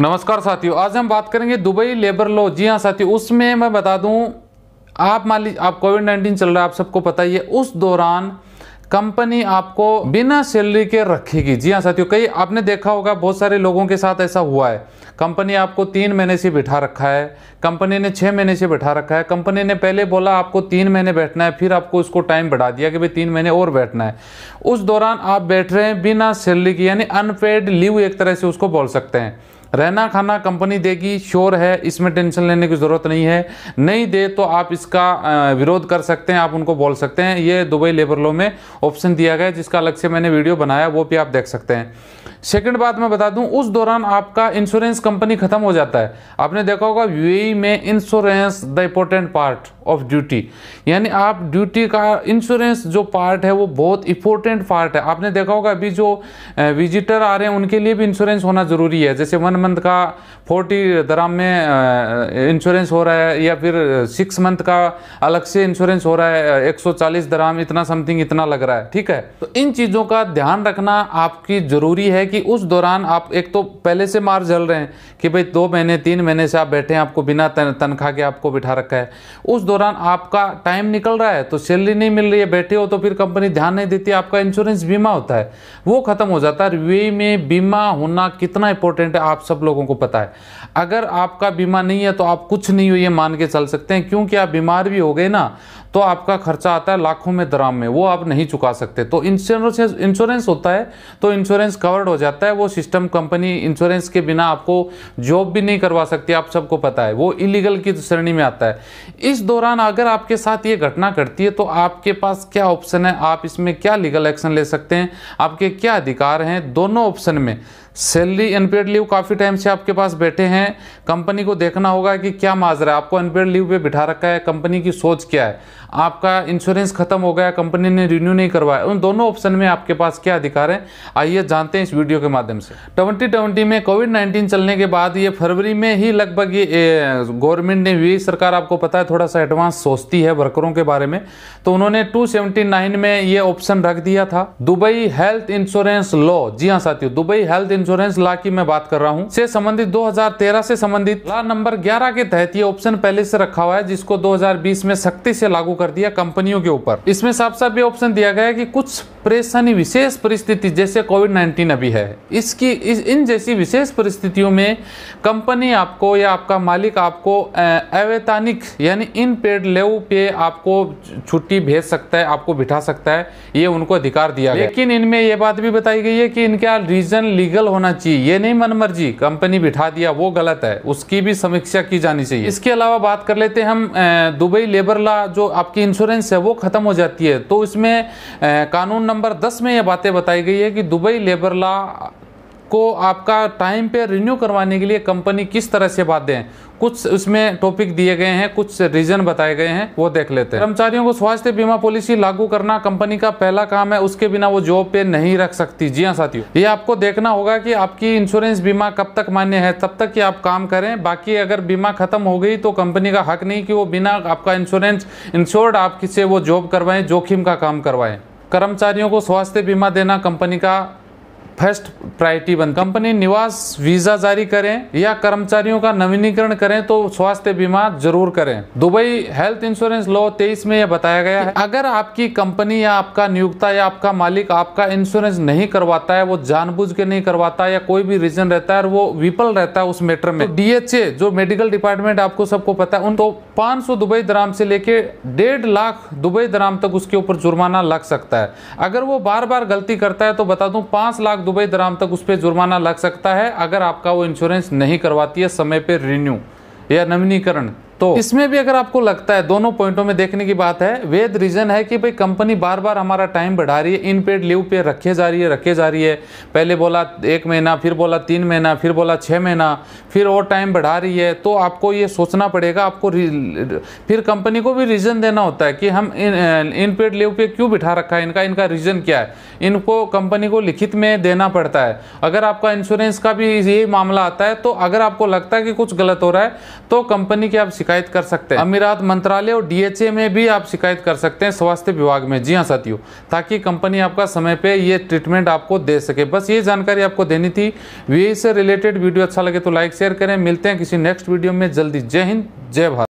नमस्कार साथियों आज हम बात करेंगे दुबई लेबर लॉ जी हाँ साथियों उसमें मैं बता दूं आप मान लीजिए आप कोविड नाइन्टीन चल रहा है आप सबको पता ही है उस दौरान कंपनी आपको बिना सैलरी के रखेगी जी हाँ साथियों कई आपने देखा होगा बहुत सारे लोगों के साथ ऐसा हुआ है कंपनी आपको तीन महीने से बिठा रखा है कंपनी ने छः महीने से बिठा रखा है कंपनी ने पहले बोला आपको तीन महीने बैठना है फिर आपको उसको टाइम बढ़ा दिया कि भाई तीन महीने और बैठना है उस दौरान आप बैठ रहे हैं बिना सैलरी की यानी अनपेड लीव एक तरह से उसको बोल सकते हैं रहना खाना कंपनी देगी श्योर है इसमें टेंशन लेने की ज़रूरत नहीं है नहीं दे तो आप इसका विरोध कर सकते हैं आप उनको बोल सकते हैं ये दुबई लेबर लॉ में ऑप्शन दिया गया जिसका अलग से मैंने वीडियो बनाया वो भी आप देख सकते हैं सेकंड बात मैं बता दूं उस दौरान आपका इंश्योरेंस कंपनी ख़त्म हो जाता है आपने देखा होगा यू e में insurance the important part of duty यानी आप ड्यूटी का इंश्योरेंस जो पार्ट है वो बहुत इंपॉर्टेंट पार्ट है आपने देखा होगा अभी जो विजिटर आ रहे हैं उनके लिए भी इंश्योरेंस होना ज़रूरी है जैसे वन मंथ का फोर्टी दराम में इंश्योरेंस हो रहा है या फिर सिक्स मंथ का अलग से इंश्योरेंस हो रहा है एक सौ चालीस दराम इतना समथिंग इतना लग रहा है ठीक है तो इन चीज़ों का ध्यान रखना आपकी ज़रूरी है कि उस दौरान आप एक तो पहले से मार जल रहे हैं कि भाई दो महीने तीन महीने से आप बैठे हैं आपको बिना तनख्वाह के आपको बिठा रखा है उस दौरान आपका टाइम निकल रहा है तो सैलरी नहीं मिल रही है बैठे हो तो फिर कंपनी ध्यान नहीं देती आपका इंश्योरेंस बीमा होता है वो खत्म हो जाता है वे में बीमा होना कितना इंपॉर्टेंट है आप सब लोगों को पता है अगर आपका बीमा नहीं है तो आप कुछ नहीं हो ये मान के चल सकते हैं क्योंकि आप बीमार भी हो गए ना तो आपका खर्चा आता है लाखों में दराम में वो आप नहीं चुका सकते तो इंश्योरेंस इंश्योरेंस होता है तो इंश्योरेंस कवर्ड हो जाता है वो सिस्टम कंपनी इंश्योरेंस के बिना आपको जॉब भी नहीं करवा सकती आप सबको पता है वो इलीगल की श्रेणी में आता है इस दौरान अगर आपके साथ ये घटना घटती है तो आपके पास क्या ऑप्शन है आप इसमें क्या लीगल एक्शन ले सकते हैं आपके क्या अधिकार हैं दोनों ऑप्शन में सैलरी अनपेड लीव काफ़ी टाइम से आपके पास बैठे हैं कंपनी को देखना होगा कि क्या माजरा है आपको अनपेड लीव पे बिठा रखा है कंपनी की सोच क्या है आपका इंश्योरेंस खत्म हो गया कंपनी ने रिन्यू नहीं करवाया उन दोनों ऑप्शन में आपके पास क्या अधिकार है आइए जानते हैं इस वीडियो के माध्यम से ट्वेंटी ट्वेंटी में कोविड नाइन्टीन चलने के बाद ये फरवरी में ही लगभग ये गवर्नमेंट ने हुई सरकार आपको पता है थोड़ा सा एडवांस सोचती है वर्करों के बारे में तो उन्होंने टू में ये ऑप्शन रख दिया था दुबई हेल्थ इंश्योरेंस लॉ जी हाँ साथियों दुबई हेल्थ इंश्योरेंस ला की मैं बात कर रहा हूँ से संबंधित 2013 से संबंधित ला नंबर 11 के तहत ये ऑप्शन पहले से रखा हुआ है जिसको 2020 में सख्ती से लागू कर दिया कंपनियों के ऊपर इसमें साफ साफ ये ऑप्शन दिया गया है की कुछ परेशानी विशेष परिस्थिति जैसे कोविड नाइन्टीन अभी है इसकी इस, इन जैसी विशेष परिस्थितियों में कंपनी आपको या आपका मालिक आपको अवैतनिक यानी इन पेड लेव पे आपको छुट्टी भेज सकता है आपको बिठा सकता है ये उनको अधिकार दिया लेकिन इनमें यह बात भी बताई गई है कि इनका रीजन लीगल होना होना चाहिए ये नहीं मनमर्जी कंपनी बिठा दिया वो गलत है उसकी भी समीक्षा की जानी चाहिए इसके अलावा बात कर लेते हैं हम दुबई लेबर ला जो आपकी इंश्योरेंस है वो ख़त्म हो जाती है तो इसमें कानून नंबर दस में ये बातें बताई गई है कि दुबई लेबर ला को आपका टाइम पे रिन्यू करवाने के लिए कंपनी किस तरह से बात दें कुछ उसमें टॉपिक दिए गए हैं कुछ रीजन बताए गए हैं वो देख लेते हैं कर्मचारियों को स्वास्थ्य बीमा पॉलिसी लागू करना कंपनी का पहला काम है उसके बिना वो जॉब पे नहीं रख सकती जी हाँ साथियों ये आपको देखना होगा कि आपकी इंश्योरेंस बीमा कब तक मान्य है तब तक कि आप काम करें बाकी अगर बीमा खत्म हो गई तो कंपनी का हक नहीं कि वो बिना आपका इंश्योरेंस इंश्योर्ड आप किसे वो जॉब करवाएं जोखिम का काम करवाएं कर्मचारियों को स्वास्थ्य बीमा देना कंपनी का फर्स्ट प्रायोरिटी बन कंपनी निवास वीज़ा जारी करें या कर्मचारियों का नवीनीकरण करें तो स्वास्थ्य बीमा जरूर करें दुबई हेल्थ इंश्योरेंस लॉ तेईस में यह बताया गया है अगर आपकी कंपनी या आपका नियुक्ता या आपका मालिक आपका इंश्योरेंस नहीं करवाता है वो जानबूझ के नहीं करवाता या कोई भी रीजन रहता है और वो विफल रहता है उस मैटर में तो जो मेडिकल डिपार्टमेंट आपको सबको पता है उन तो सौ दुबई दराम से लेके डेढ़ लाख दुबई दराम तक उसके ऊपर जुर्माना लग सकता है अगर वो बार बार गलती करता है तो बता दू पांच लाख दुबई दराम तक उस पर जुर्माना लग सकता है अगर आपका वो इंश्योरेंस नहीं करवाती है समय पर रिन्यू या नवीनीकरण तो इसमें भी अगर आपको लगता है दोनों पॉइंटों में देखने की बात है वेद रीजन है कि भाई कंपनी बार बार हमारा टाइम बढ़ा रही है इन पेड लीव पे रखे जा रही है रखे जा रही है पहले बोला एक महीना फिर बोला तीन महीना फिर बोला छः महीना फिर और टाइम बढ़ा रही है तो आपको ये सोचना पड़ेगा आपको फिर कंपनी को भी रीज़न देना होता है कि हम इन इन पेड लीव पे क्यों बिठा रखा है इनका इनका रीज़न क्या है इनको कंपनी को लिखित में देना पड़ता है अगर आपका इंश्योरेंस का भी यही मामला आता है तो अगर आपको लगता है कि कुछ गलत हो रहा है तो कंपनी की आप शिकायत कर सकते हैं अमीरात मंत्रालय और डीएचए में भी आप शिकायत कर सकते हैं स्वास्थ्य विभाग में जी हाँ साथियों ताकि कंपनी आपका समय पे ये ट्रीटमेंट आपको दे सके बस ये जानकारी आपको देनी थी वी से रिलेटेड वीडियो अच्छा लगे तो लाइक शेयर करें मिलते हैं किसी नेक्स्ट वीडियो में जल्दी जय हिंद जय भारत